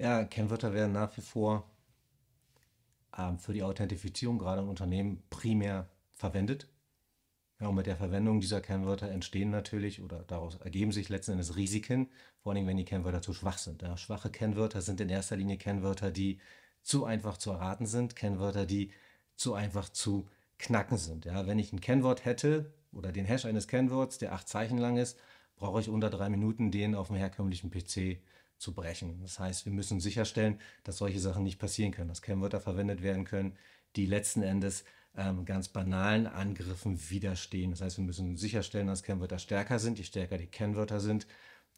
Ja, Kennwörter werden nach wie vor ähm, für die Authentifizierung gerade im Unternehmen primär verwendet. Ja, und mit der Verwendung dieser Kennwörter entstehen natürlich oder daraus ergeben sich letzten Endes Risiken, vor allem wenn die Kennwörter zu schwach sind. Ja, schwache Kennwörter sind in erster Linie Kennwörter, die zu einfach zu erraten sind, Kennwörter, die zu einfach zu knacken sind. Ja, wenn ich ein Kennwort hätte oder den Hash eines Kennworts, der acht Zeichen lang ist, brauche ich unter drei Minuten, den auf dem herkömmlichen PC zu brechen. Das heißt, wir müssen sicherstellen, dass solche Sachen nicht passieren können, dass Kennwörter verwendet werden können, die letzten Endes ähm, ganz banalen Angriffen widerstehen. Das heißt, wir müssen sicherstellen, dass Kennwörter stärker sind. Je stärker die Kennwörter sind,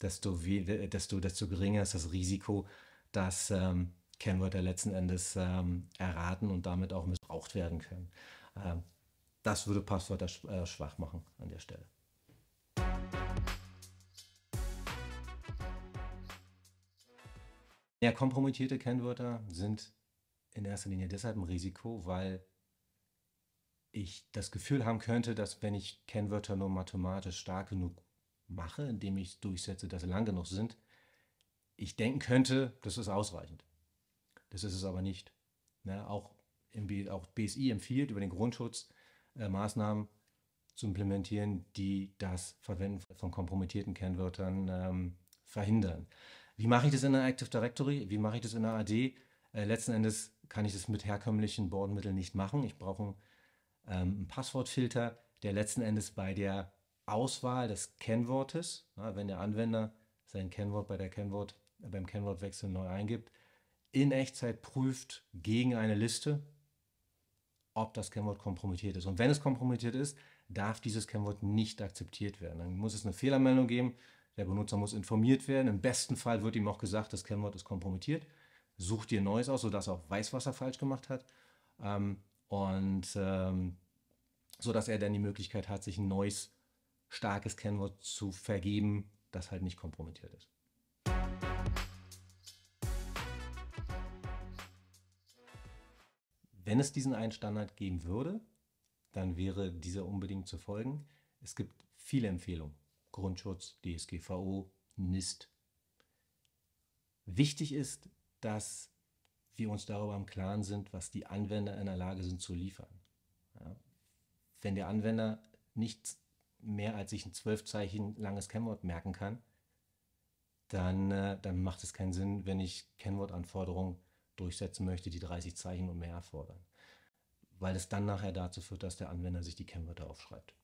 desto, desto, desto geringer ist das Risiko, dass ähm, Kennwörter letzten Endes ähm, erraten und damit auch missbraucht werden können. Ähm, das würde Passwörter äh, schwach machen an der Stelle. Ja, kompromittierte Kennwörter sind in erster Linie deshalb ein Risiko, weil ich das Gefühl haben könnte, dass wenn ich Kennwörter nur mathematisch stark genug mache, indem ich durchsetze, dass sie lang genug sind, ich denken könnte, das ist ausreichend. Das ist es aber nicht. Ja, ne, auch, im, auch BSI empfiehlt über den Grundschutz äh, Maßnahmen zu implementieren, die das Verwenden von kompromittierten Kennwörtern ähm, verhindern. Wie mache ich das in der Active Directory? Wie mache ich das in der AD? Äh, letzten Endes kann ich das mit herkömmlichen Boardmitteln nicht machen. Ich brauche ähm, einen Passwortfilter, der letzten Endes bei der Auswahl des Kennwortes, ja, wenn der Anwender sein Kennwort bei der Kennwort, äh, beim Kennwortwechsel neu eingibt, in Echtzeit prüft gegen eine Liste, ob das Kennwort kompromittiert ist. Und wenn es kompromittiert ist, darf dieses Kennwort nicht akzeptiert werden. Dann muss es eine Fehlermeldung geben der Benutzer muss informiert werden. Im besten Fall wird ihm auch gesagt, das Kennwort ist kompromittiert. Such dir neues aus, sodass er auch weiß, was er falsch gemacht hat. Ähm, und ähm, sodass er dann die Möglichkeit hat, sich ein neues, starkes Kennwort zu vergeben, das halt nicht kompromittiert ist. Wenn es diesen einen Standard geben würde, dann wäre dieser unbedingt zu folgen. Es gibt viele Empfehlungen. Grundschutz, DSGVO, NIST. Wichtig ist, dass wir uns darüber im Klaren sind, was die Anwender in der Lage sind zu liefern. Ja. Wenn der Anwender nicht mehr als sich ein zwölf Zeichen langes Kennwort merken kann, dann, äh, dann macht es keinen Sinn, wenn ich Kennwortanforderungen durchsetzen möchte, die 30 Zeichen und mehr erfordern. Weil es dann nachher dazu führt, dass der Anwender sich die Kennwörter aufschreibt.